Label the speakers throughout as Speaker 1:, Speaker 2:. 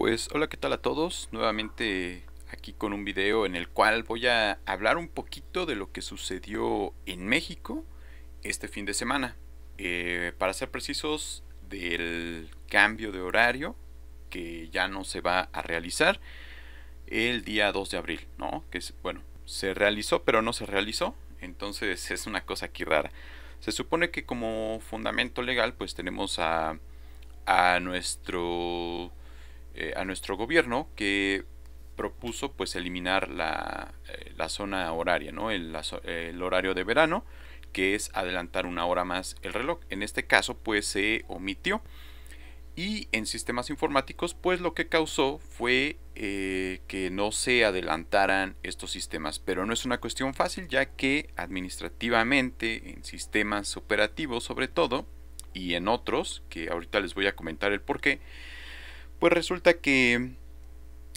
Speaker 1: Pues hola, ¿qué tal a todos? Nuevamente aquí con un video en el cual voy a hablar un poquito de lo que sucedió en México este fin de semana. Eh, para ser precisos, del cambio de horario que ya no se va a realizar el día 2 de abril, ¿no? Que es, bueno, se realizó pero no se realizó, entonces es una cosa aquí rara. Se supone que como fundamento legal pues tenemos a nuestro eh, a nuestro gobierno que propuso pues eliminar la, eh, la zona horaria, ¿no? El, horario de verano, que es adelantar una hora más el reloj. En este caso pues se omitió. Y en sistemas informáticos pues lo que causó fue eh, que no se adelantaran estos sistemas. Pero no es una cuestión fácil ya que administrativamente en sistemas operativos sobre todo y en otros, que ahorita les voy a comentar el por qué, pues resulta que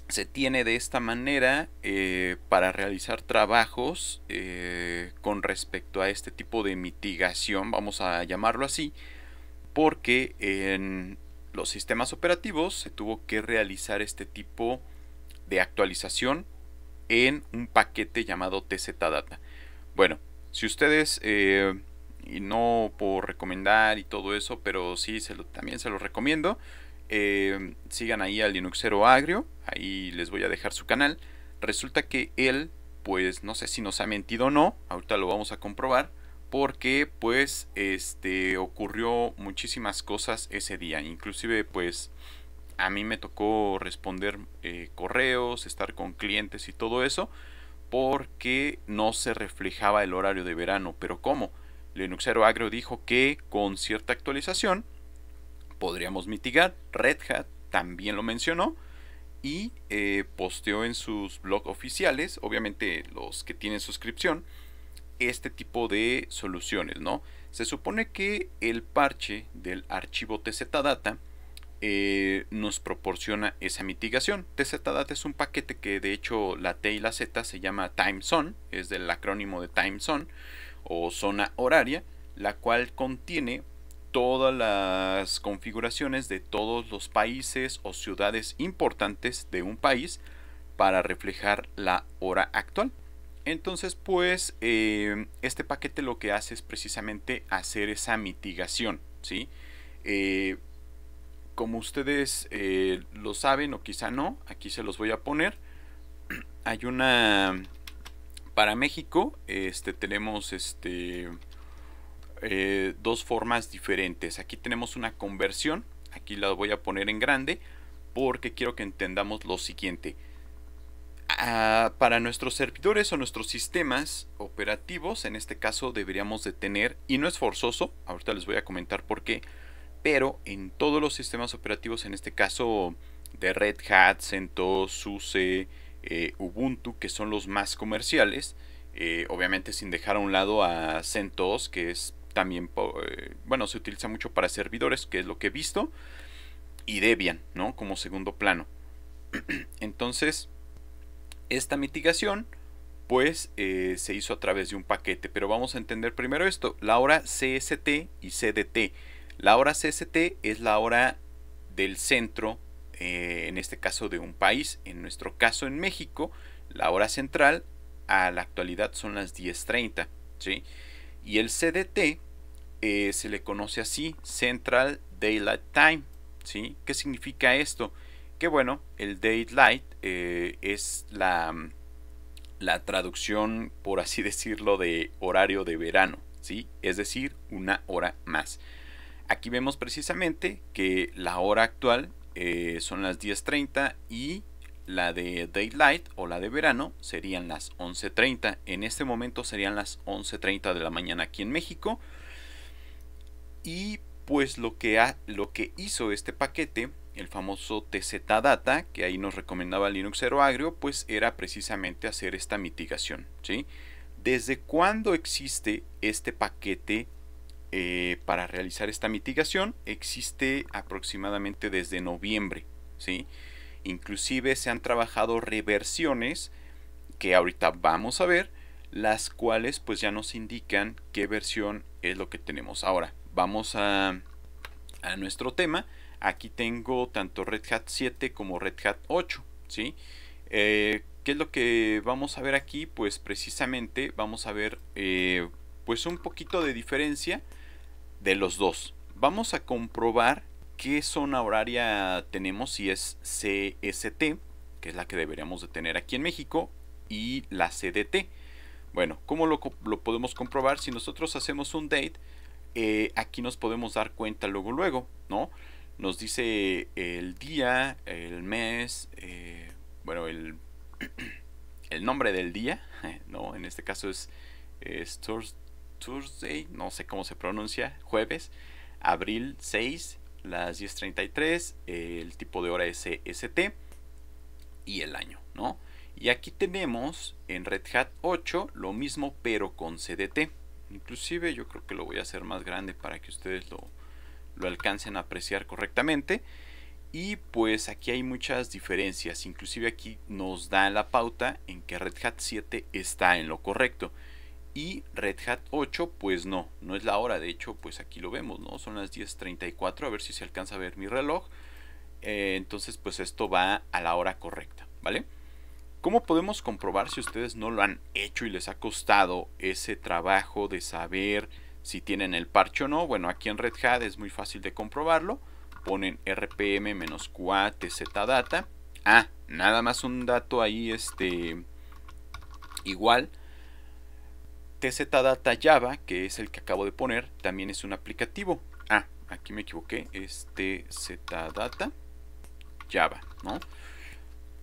Speaker 1: se tiene de esta manera eh, para realizar trabajos eh, con respecto a este tipo de mitigación, vamos a llamarlo así, porque en los sistemas operativos se tuvo que realizar este tipo de actualización en un paquete llamado TZData. Bueno, si ustedes, eh, y no por recomendar y todo eso, pero sí, también se lo recomiendo, eh, sigan ahí al Linuxero Agrio, ahí les voy a dejar su canal. Resulta que él, pues no sé si nos ha mentido o no, ahorita lo vamos a comprobar, porque pues este ocurrió muchísimas cosas ese día, inclusive pues a mí me tocó responder eh, correos, estar con clientes y todo eso, porque no se reflejaba el horario de verano, pero ¿cómo? Linuxero Agrio dijo que con cierta actualización podríamos mitigar. Red Hat también lo mencionó y eh, posteó en sus blogs oficiales, obviamente los que tienen suscripción, este tipo de soluciones, ¿no? Se supone que el parche del archivo TZData eh, nos proporciona esa mitigación. TZData es un paquete que de hecho la T y la Z se llama Time Zone, es del acrónimo de Time Zone o zona horaria, la cual contiene todas las configuraciones de todos los países o ciudades importantes de un país para reflejar la hora actual. Entonces, pues, eh, este paquete lo que hace es precisamente hacer esa mitigación, ¿sí? Eh, como ustedes eh, lo saben o quizá no, aquí se los voy a poner. Hay una... Para México, este, tenemos este eh, dos formas diferentes. Aquí tenemos una conversión, aquí la voy a poner en grande porque quiero que entendamos lo siguiente. Ah, para nuestros servidores o nuestros sistemas operativos, en este caso deberíamos de tener, y no es forzoso, ahorita les voy a comentar por qué, pero en todos los sistemas operativos, en este caso de Red Hat, CentOS, SUSE, eh, Ubuntu, que son los más comerciales, eh, obviamente sin dejar a un lado a CentOS, que es también, eh, bueno, se utiliza mucho para servidores, que es lo que he visto, y Debian, ¿no? Como segundo plano. Entonces, esta mitigación, pues, eh, se hizo a través de un paquete, pero vamos a entender primero esto, la hora CST y CDT. La hora CST es la hora del centro, eh, en este caso de un país, en nuestro caso en México, la hora central a la actualidad son las 10.30, ¿sí? Y el CDT eh, se le conoce así, Central Daylight Time. ¿sí? ¿Qué significa esto? Que bueno, el Daylight eh, es la, la traducción, por así decirlo, de horario de verano. ¿sí? Es decir, una hora más. Aquí vemos precisamente que la hora actual eh, son las 10.30 y la de Daylight o la de verano serían las 11.30. En este momento serían las 11.30 de la mañana aquí en México. Y pues lo que, lo que hizo este paquete, el famoso TZ Data, que ahí nos recomendaba Linux Linuxero Agrio, pues era precisamente hacer esta mitigación. ¿sí? ¿Desde cuándo existe este paquete eh, para realizar esta mitigación? Existe aproximadamente desde noviembre. ¿sí? Inclusive se han trabajado reversiones que ahorita vamos a ver, las cuales pues ya nos indican qué versión es lo que tenemos. Ahora, vamos a, nuestro tema. Aquí tengo tanto Red Hat 7 como Red Hat 8, ¿sí? Eh, ¿Qué es lo que vamos a ver aquí? Pues precisamente vamos a ver eh, pues un poquito de diferencia de los dos. Vamos a comprobar ¿Qué zona horaria tenemos? si es CST, que es la que deberíamos de tener aquí en México, y la CDT. Bueno, ¿cómo lo, podemos comprobar? Si nosotros hacemos un date, eh, aquí nos podemos dar cuenta luego, luego, ¿no? Nos dice el día, el mes, eh, bueno, el, el nombre del día, ¿no? En este caso es, es Thursday, no sé cómo se pronuncia, jueves, abril 6, las 10.33, el tipo de hora es e ST y el año, ¿no? Y aquí tenemos en Red Hat 8 lo mismo pero con CDT. Inclusive yo creo que lo voy a hacer más grande para que ustedes lo, lo alcancen a apreciar correctamente. Y pues aquí hay muchas diferencias. Inclusive aquí nos da la pauta en que Red Hat 7 está en lo correcto. Y Red Hat 8, pues no, no es la hora, de hecho, pues aquí lo vemos, ¿no? Son las 10.34, a ver si se alcanza a ver mi reloj. Eh, entonces, pues esto va a la hora correcta, ¿vale? ¿Cómo podemos comprobar si ustedes no lo han hecho y les ha costado ese trabajo de saber si tienen el parche o no? Bueno, aquí en Red Hat es muy fácil de comprobarlo. Ponen rpm-qa data Ah, nada más un dato ahí este igual TZ Data Java, que es el que acabo de poner, también es un aplicativo. Ah, aquí me equivoqué, es TZ Java, ¿no?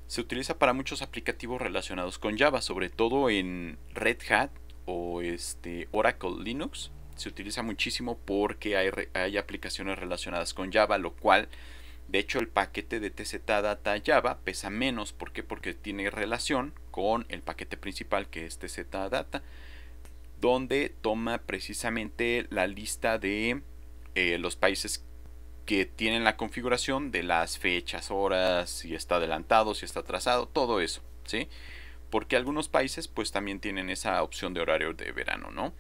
Speaker 1: Se utiliza para muchos aplicativos relacionados con Java, sobre todo en Red Hat o este Oracle Linux. Se utiliza muchísimo porque hay, hay aplicaciones relacionadas con Java, lo cual de hecho, el paquete de TZ Data Java pesa menos. ¿Por qué? Porque tiene relación con el paquete principal que es TZData, Data donde toma precisamente la lista de eh, los países que tienen la configuración de las fechas, horas, si está adelantado, si está atrasado, todo eso, ¿sí? Porque algunos países pues también tienen esa opción de horario de verano, ¿no?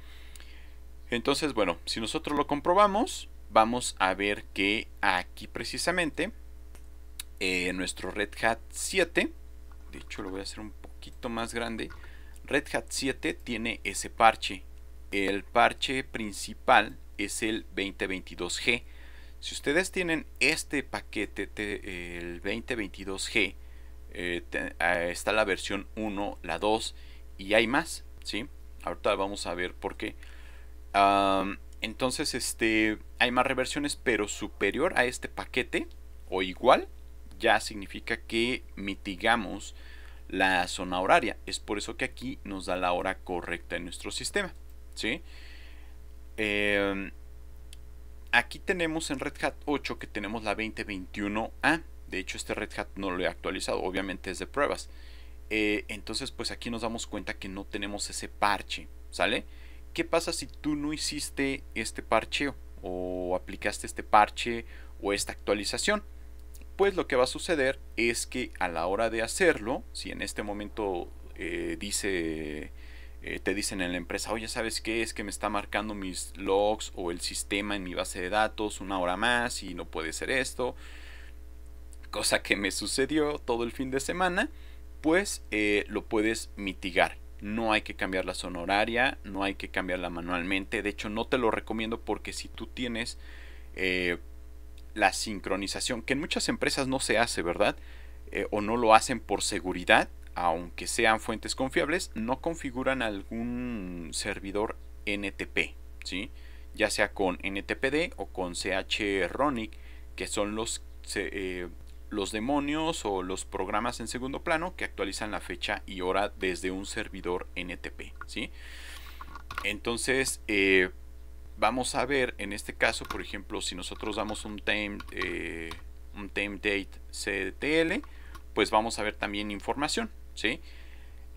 Speaker 1: Entonces, bueno, si nosotros lo comprobamos, vamos a ver que aquí precisamente eh, nuestro Red Hat 7, de hecho lo voy a hacer un poquito más grande, Red Hat 7 tiene ese parche. El parche principal es el 2022G. Si ustedes tienen este paquete, el 2022G, eh, está la versión 1, la 2 y hay más, ¿sí? Ahorita vamos a ver por qué. entonces, este, hay más reversiones, pero superior a este paquete o igual, ya significa que mitigamos la zona horaria. Es por eso que aquí nos da la hora correcta en nuestro sistema. ¿sí? Em, aquí tenemos en Red Hat 8 que tenemos la 2021A. De hecho, este Red Hat no lo he actualizado, obviamente es de pruebas. Eh, entonces, pues aquí nos damos cuenta que no tenemos ese parche, ¿sale? ¿Qué pasa si tú no hiciste este parcheo o aplicaste este parche o esta actualización? pues lo que va a suceder es que a la hora de hacerlo, si en este momento eh, dice, eh, te dicen en la empresa, oye, ¿sabes qué? Es que me está marcando mis logs o el sistema en mi base de datos una hora más y no puede ser esto. Cosa que me sucedió todo el fin de semana, pues eh, lo puedes mitigar. No hay que cambiar la zona horaria, no hay que cambiarla manualmente. De hecho, no te lo recomiendo porque si tú tienes la sincronización, que en muchas empresas no se hace, ¿verdad? Eh, o no lo hacen por seguridad, aunque sean fuentes confiables, no configuran algún servidor NTP, ¿sí? ya sea con NTPD o con CHRonic, que son los, eh, los demonios o los programas en segundo plano que actualizan la fecha y hora desde un servidor NTP. ¿sí? Entonces, eh, vamos a ver en este caso, por ejemplo, si nosotros damos un time, eh, un date CTL, pues vamos a ver también información, ¿sí?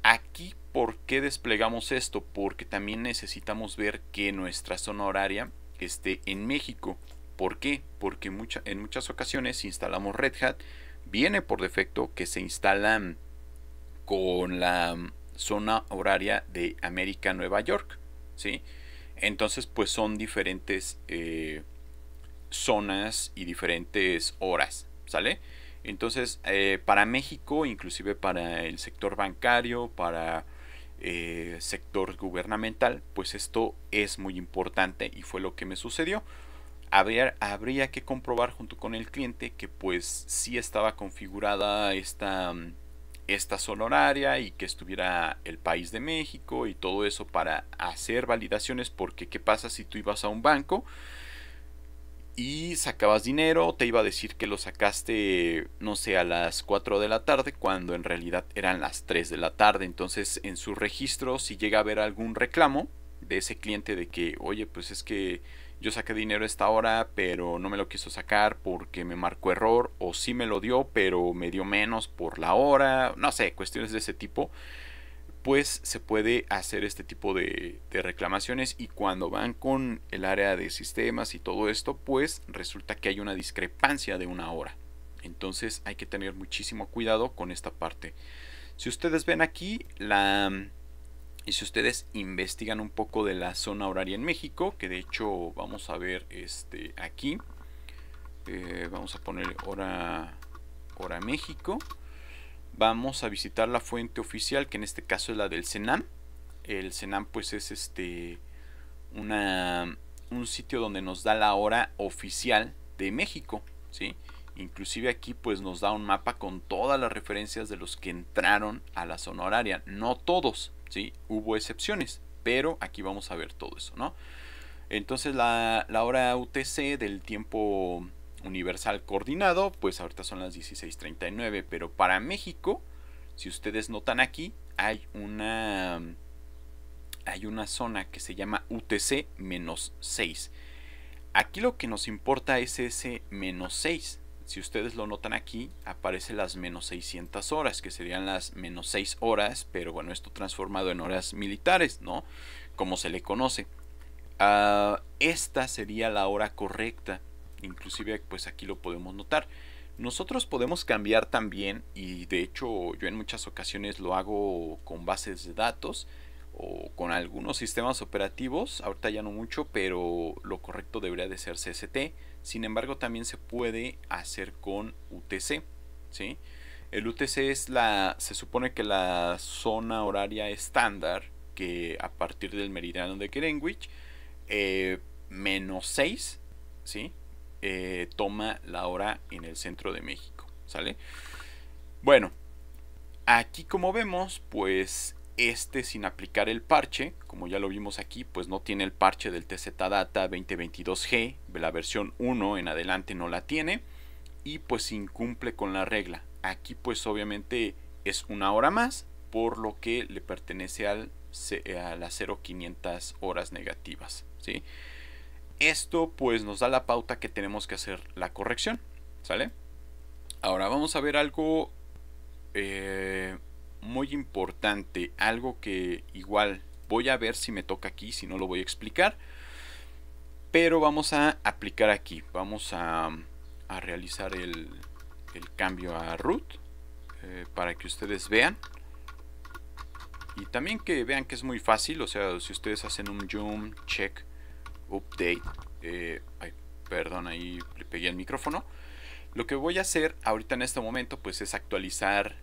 Speaker 1: Aquí, ¿por qué desplegamos esto? Porque también necesitamos ver que nuestra zona horaria esté en México. ¿Por qué? Porque en muchas ocasiones si instalamos Red Hat, viene por defecto que se instalan con la mm, zona horaria de América Nueva York, ¿sí? Entonces, pues son diferentes eh, zonas y diferentes horas, ¿sale? Entonces, eh, para México, inclusive para el sector bancario, para el eh, sector gubernamental, pues esto es muy importante y fue lo que me sucedió. Habría, habría que comprobar junto con el cliente que pues sí estaba configurada esta... Mm, esta zona horaria y que estuviera el país de México y todo eso para hacer validaciones porque qué pasa si tú ibas a un banco y sacabas dinero, te iba a decir que lo sacaste, no sé, a las 4 de la tarde, cuando en realidad eran las 3 de la tarde. Entonces, en su registro, si llega a haber algún reclamo de ese cliente de que, oye, pues es que yo saqué dinero esta hora, pero no me lo quiso sacar porque me marcó error, o sí me lo dio, pero me dio menos por la hora, no sé, cuestiones de ese tipo, pues se puede hacer este tipo de reclamaciones y cuando van con el área de sistemas y todo esto, pues resulta que hay una discrepancia de una hora. Entonces hay que tener muchísimo cuidado con esta parte. Si ustedes ven aquí, la, y si ustedes investigan un poco de la zona horaria en México, que de hecho vamos a ver este aquí, eh, vamos a poner hora, hora México, vamos a visitar la fuente oficial, que en este caso es la del CENAM. El CENAM pues es este una, un sitio donde nos da la hora oficial de México, ¿sí? Inclusive aquí pues nos da un mapa con todas las referencias de los que entraron a la zona horaria, no todos, ¿sí? Hubo excepciones, pero aquí vamos a ver todo eso, ¿no? Entonces la, hora UTC del tiempo universal coordinado, pues ahorita son las 16.39, pero para México, si ustedes notan aquí, hay una hay una zona que se llama UTC-6. Aquí lo que nos importa es ese menos 6 si ustedes lo notan aquí, aparece las menos 600 horas, que serían las menos 6 horas, pero bueno, esto transformado en horas militares, ¿no? Como se le conoce. Ah, esta sería la hora correcta, inclusive pues aquí lo podemos notar. Nosotros podemos cambiar también, y de hecho yo en muchas ocasiones lo hago con bases de datos, o con algunos sistemas operativos, ahorita ya no mucho, pero lo correcto debería de ser CST, sin embargo, también se puede hacer con UTC. ¿sí? El UTC es la, se supone que la zona horaria estándar que a partir del meridiano de Greenwich, eh, menos 6, ¿sí? Eh, toma la hora en el centro de México, ¿sale? Bueno, aquí como vemos, pues este sin aplicar el parche, como ya lo vimos aquí, pues no tiene el parche del TZ Data 2022G, de la versión 1 en adelante no la tiene y pues incumple con la regla. Aquí pues obviamente es una hora más, por lo que le pertenece al, a las 0500 horas negativas. ¿sí? Esto pues nos da la pauta que tenemos que hacer la corrección, ¿sale? Ahora vamos a ver algo... Eh, muy importante, algo que igual voy a ver si me toca aquí, si no lo voy a explicar, pero vamos a aplicar aquí, vamos a, realizar el, cambio a root eh, para que ustedes vean y también que vean que es muy fácil, o sea, si ustedes hacen un zoom, check, update, eh, perdón, ahí le pegué el micrófono, lo que voy a hacer ahorita en este momento pues es actualizar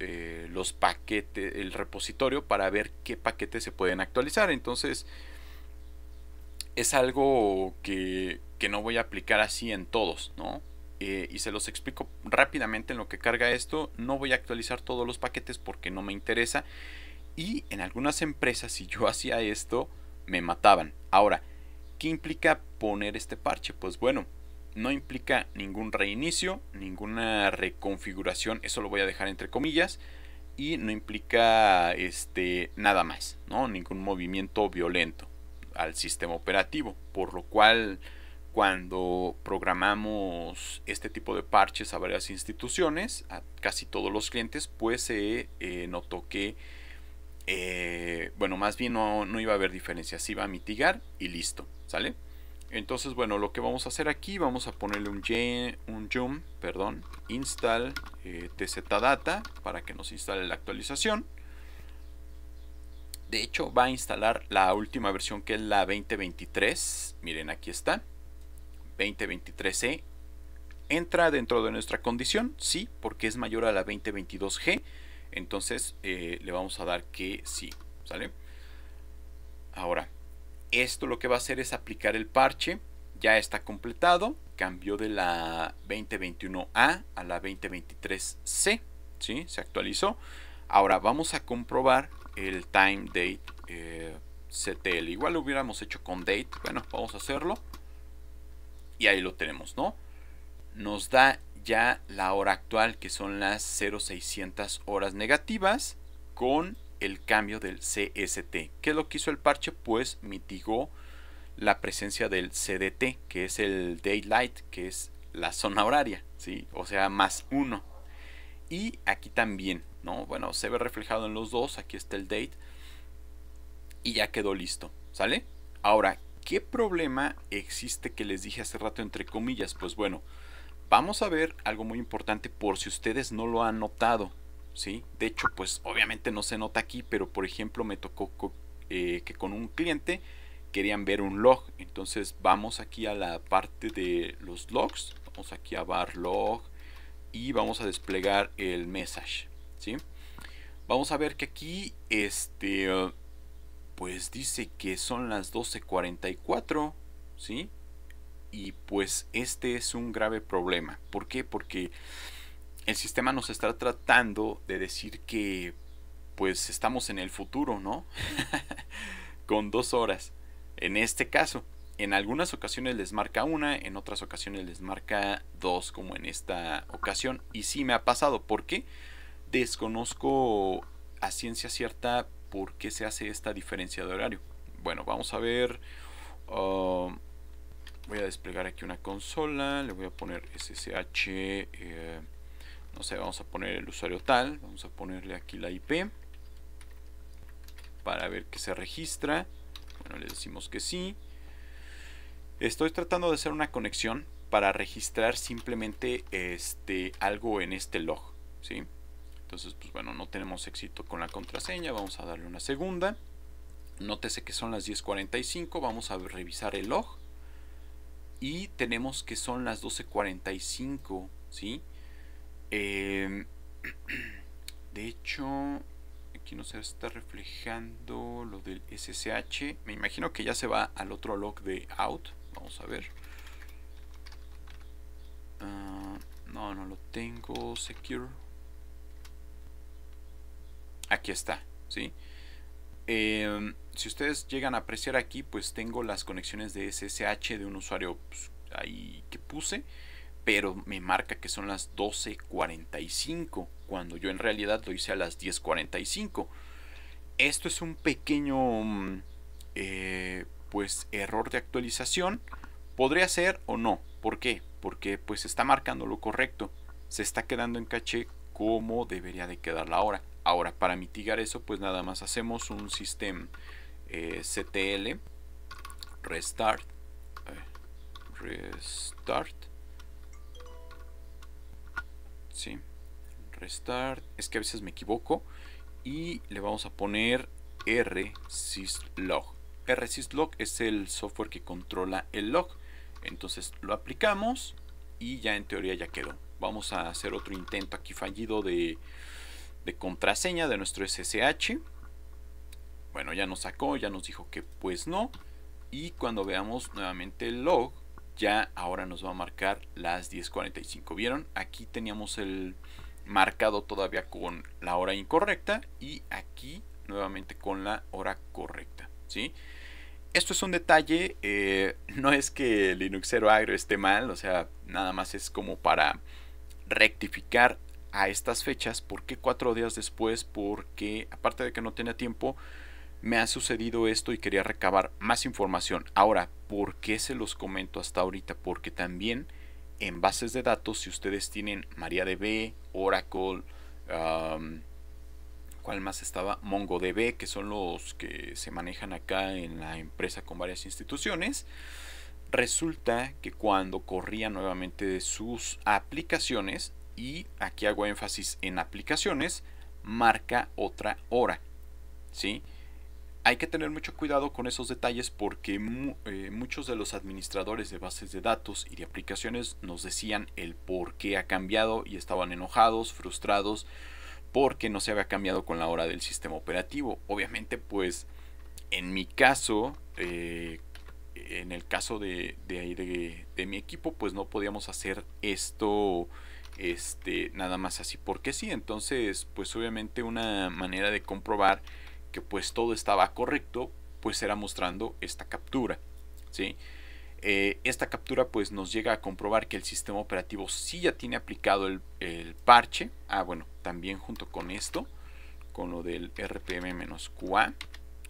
Speaker 1: eh, los paquetes, el repositorio para ver qué paquetes se pueden actualizar. Entonces, es algo que, que no voy a aplicar así en todos, ¿no? Eh, y se los explico rápidamente en lo que carga esto. No voy a actualizar todos los paquetes porque no me interesa. Y en algunas empresas, si yo hacía esto, me mataban. Ahora, ¿qué implica poner este parche? Pues bueno, no implica ningún reinicio, ninguna reconfiguración, eso lo voy a dejar entre comillas, y no implica este, nada más, ¿no? ningún movimiento violento al sistema operativo, por lo cual cuando programamos este tipo de parches a varias instituciones, a casi todos los clientes, pues se eh, notó que, eh, bueno, más bien no, iba a haber diferencias, se iba a mitigar y listo, ¿sale? Entonces, bueno, lo que vamos a hacer aquí, vamos a ponerle un, yum, perdón, install eh, tzdata para que nos instale la actualización. De hecho, va a instalar la última versión que es la 2023. Miren, aquí está. 2023E. E. Entra dentro de nuestra condición, sí, porque es mayor a la 2022G. Entonces eh, le vamos a dar que sí, ¿sale? Ahora, esto lo que va a hacer es aplicar el parche. Ya está completado. Cambió de la 2021A a la 2023C. ¿sí? Se actualizó. Ahora vamos a comprobar el time date eh, CTL. Igual lo hubiéramos hecho con date. Bueno, vamos a hacerlo. Y ahí lo tenemos, ¿no? Nos da ya la hora actual que son las 0600 horas negativas con el cambio del CST. ¿Qué lo que hizo el parche? Pues mitigó la presencia del CDT, que es el Daylight, que es la zona horaria, ¿sí? o sea, más uno. Y aquí también, ¿no? Bueno, se ve reflejado en los dos, aquí está el date. Y ya quedó listo, ¿sale? Ahora, ¿qué problema existe que les dije hace rato entre comillas? Pues bueno, vamos a ver algo muy importante por si ustedes no lo han notado, de hecho, pues obviamente no se nota aquí, pero por ejemplo me tocó eh, que con un cliente querían ver un log. Entonces vamos aquí a la parte de los logs, vamos aquí a bar log y vamos a desplegar el message, ¿sí? Vamos a ver que aquí, este, pues dice que son las 12.44, ¿sí? Y pues este es un grave problema. ¿Por qué? Porque el sistema nos está tratando de decir que pues estamos en el futuro, ¿no? Con dos horas. En este caso, en algunas ocasiones les marca una, en otras ocasiones les marca dos, como en esta ocasión. Y sí me ha pasado, ¿Por qué? desconozco a ciencia cierta por qué se hace esta diferencia de horario. Bueno, vamos a ver. Um, voy a desplegar aquí una consola, le voy a poner SSH. Eh, no sé, vamos a poner el usuario tal, vamos a ponerle aquí la IP para ver que se registra. Bueno, le decimos que sí. Estoy tratando de hacer una conexión para registrar simplemente este algo en este log, ¿sí? Entonces, pues bueno, no tenemos éxito con la contraseña, vamos a darle una segunda. Nótese que son las 10:45, vamos a revisar el log y tenemos que son las 12:45, ¿sí? Em, de hecho, aquí no se está reflejando lo del SSH. Me imagino que ya se va al otro log de out. Vamos a ver. Ah, no, no lo tengo. Secure. Aquí está, ¿sí? Em, si ustedes llegan a apreciar aquí, pues tengo las conexiones de SSH de un usuario pues, ahí que puse pero me marca que son las 12.45, cuando yo en realidad lo hice a las 10.45. Esto es un pequeño mm, eh, pues error de actualización. Podría ser o no. ¿Por qué? Porque pues está marcando lo correcto. Se está quedando en caché como debería de quedar la hora. Ahora, para mitigar eso, pues nada más hacemos un sistema eh, CTL restart. Eh, restart Sí, restart. Es que a veces me equivoco. Y le vamos a poner rsyslog. rsyslog es el software que controla el log. Entonces lo aplicamos y ya en teoría ya quedó. Vamos a hacer otro intento aquí fallido de, de contraseña de nuestro SSH. Bueno, ya nos sacó, ya nos dijo que pues no. Y cuando veamos nuevamente el log, ya ahora nos va a marcar las 10.45. ¿Vieron? Aquí teníamos el marcado todavía con la hora incorrecta y aquí nuevamente con la hora correcta. ¿sí? Esto es un detalle, eh, no es que Linux Linuxero Agro esté mal, o sea, nada más es como para rectificar a estas fechas. ¿Por qué cuatro días después? Porque aparte de que no tenía tiempo, me ha sucedido esto y quería recabar más información. Ahora, ¿por qué se los comento hasta ahorita? Porque también en bases de datos, si ustedes tienen MariaDB, Oracle, ¿cuál más estaba? MongoDB, que son los que se manejan acá en la empresa con varias instituciones. Resulta que cuando corría nuevamente de sus aplicaciones, y aquí hago énfasis en aplicaciones, marca otra hora. ¿Sí? hay que tener mucho cuidado con esos detalles porque eh, muchos de los administradores de bases de datos y de aplicaciones nos decían el por qué ha cambiado y estaban enojados, frustrados porque no se había cambiado con la hora del sistema operativo. Obviamente, pues en mi caso, eh, en el caso de, mi equipo, pues no podíamos hacer esto este, nada más así porque sí. Entonces, pues obviamente una manera de comprobar que pues todo estaba correcto, pues era mostrando esta captura. ¿sí? Eh, esta captura pues nos llega a comprobar que el sistema operativo sí ya tiene aplicado el, parche. Ah, bueno, también junto con esto, con lo del rpm-qa.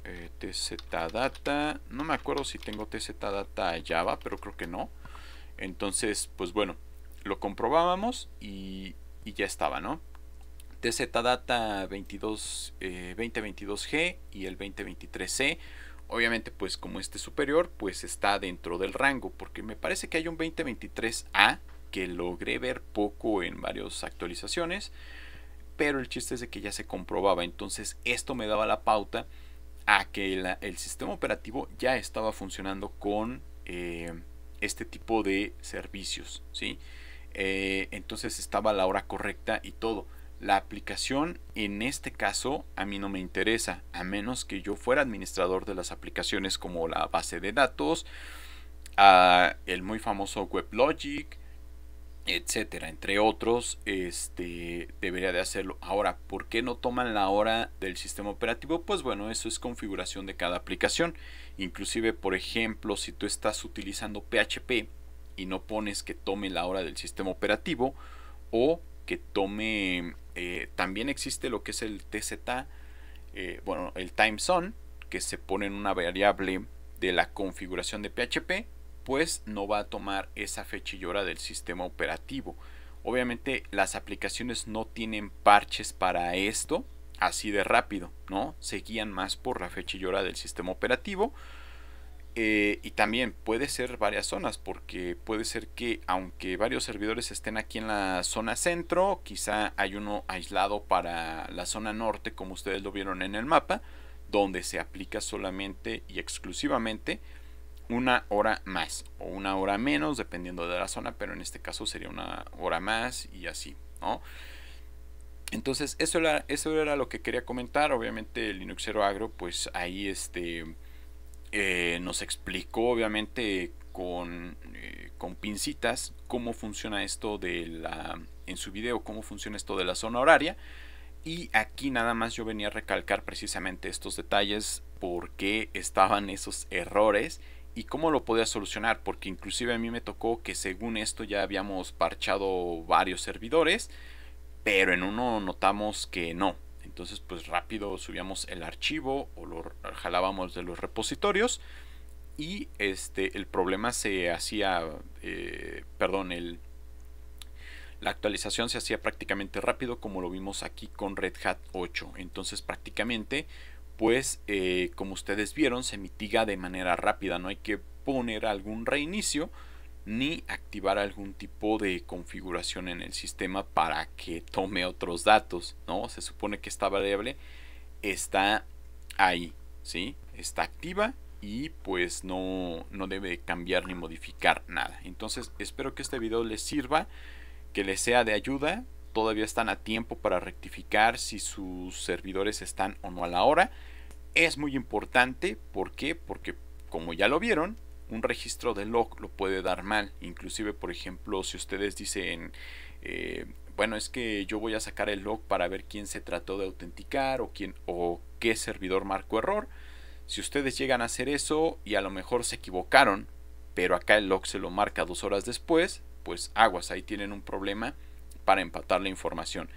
Speaker 1: Eh, TZData, no me acuerdo si tengo TZData Java, pero creo que no. Entonces, pues bueno, lo comprobábamos y ya estaba, ¿no? data 22, 2022G eh, y el 2023C. Obviamente, pues como este superior, pues está dentro del rango, porque me parece que hay un 2023A que logré ver poco en varias actualizaciones, pero el chiste es de que ya se comprobaba, entonces esto me daba la pauta a que el sistema operativo ya estaba funcionando con eh, este tipo de servicios, ¿sí? Eh, entonces estaba a la hora correcta y todo. La aplicación en este caso a mí no me interesa, a menos que yo fuera administrador de las aplicaciones como la base de datos, el muy famoso WebLogic, etcétera, entre otros, este debería de hacerlo. Ahora, ¿por qué no toman la hora del sistema operativo? Pues bueno, eso es configuración de cada aplicación. Inclusive, por ejemplo, si tú estás utilizando PHP y no pones que tome la hora del sistema operativo o que tome, eh, también existe lo que es el TZ, eh, bueno, el time zone, que se pone en una variable de la configuración de PHP, pues no va a tomar esa fecha y hora del sistema operativo. Obviamente las aplicaciones no tienen parches para esto así de rápido, ¿no? Se guían más por la fecha y hora del sistema operativo. Eh, y también puede ser varias zonas, porque puede ser que aunque varios servidores estén aquí en la zona centro, quizá hay uno aislado para la zona norte, como ustedes lo vieron en el mapa, donde se aplica solamente y exclusivamente una hora más o una hora menos, dependiendo de la zona, pero en este caso sería una hora más y así, ¿no? Entonces, eso era, eso era lo que quería comentar. Obviamente, el Linuxero Agro, pues ahí este eh, nos explicó obviamente eh, con, pincitas cómo funciona esto de la en su video cómo funciona esto de la zona horaria y aquí nada más yo venía a recalcar precisamente estos detalles por qué estaban esos errores y cómo lo podía solucionar porque inclusive a mí me tocó que según esto ya habíamos parchado varios servidores pero en uno notamos que no entonces, pues rápido subíamos el archivo o lo jalábamos de los repositorios y este el problema se hacía, eh, perdón, el, la actualización se hacía prácticamente rápido como lo vimos aquí con Red Hat 8. Entonces, prácticamente, pues eh, como ustedes vieron, se mitiga de manera rápida. No hay que poner algún reinicio ni activar algún tipo de configuración en el sistema para que tome otros datos, ¿no? Se supone que esta variable está ahí, ¿sí? Está activa y pues no, no debe cambiar ni modificar nada. Entonces espero que este video les sirva, que les sea de ayuda. Todavía están a tiempo para rectificar si sus servidores están o no a la hora. Es muy importante, ¿por qué? Porque como ya lo vieron, un registro de log lo puede dar mal. Inclusive, por ejemplo, si ustedes dicen, eh, bueno, es que yo voy a sacar el log para ver quién se trató de autenticar o, quién, o qué servidor marcó error. Si ustedes llegan a hacer eso y a lo mejor se equivocaron, pero acá el log se lo marca dos horas después, pues aguas, ahí tienen un problema para empatar la información.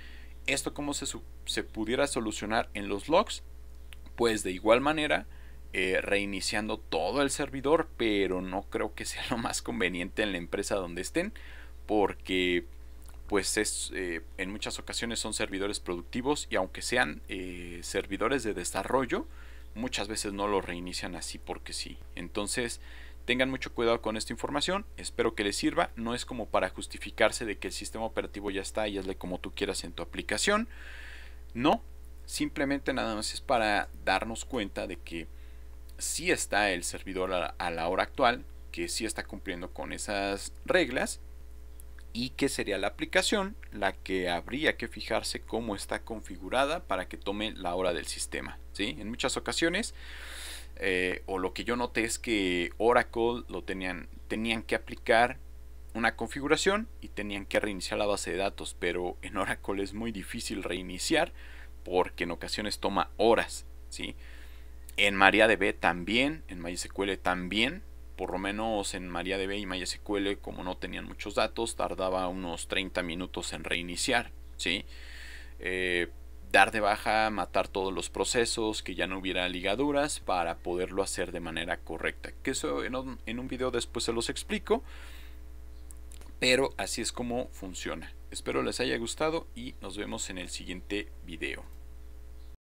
Speaker 1: ¿Esto cómo se pudiera solucionar en los logs? Pues de igual manera, eh, reiniciando todo el servidor, pero no creo que sea lo más conveniente en la empresa donde estén, porque pues es, eh, en muchas ocasiones son servidores productivos y aunque sean eh, servidores de desarrollo, muchas veces no lo reinician así porque sí. Entonces, tengan mucho cuidado con esta información, espero que les sirva, no es como para justificarse de que el sistema operativo ya está y hazle como tú quieras en tu aplicación, no, simplemente nada más es para darnos cuenta de que si está el servidor a, la hora actual, que si está cumpliendo con esas reglas y que sería la aplicación la que habría que fijarse cómo está configurada para que tome la hora del sistema. ¿sí? En muchas ocasiones, eh, o lo que yo noté es que Oracle lo tenían, tenían que aplicar una configuración y tenían que reiniciar la base de datos, pero en Oracle es muy difícil reiniciar porque en ocasiones toma horas. ¿sí? En MariaDB también, en MySQL también, por lo menos en MariaDB y MySQL, como no tenían muchos datos, tardaba unos 30 minutos en reiniciar, ¿sí? Eh, dar de baja, matar todos los procesos, que ya no hubiera ligaduras, para poderlo hacer de manera correcta. Que eso en un video después se los explico, pero así es como funciona. Espero les haya gustado y nos vemos en el siguiente video.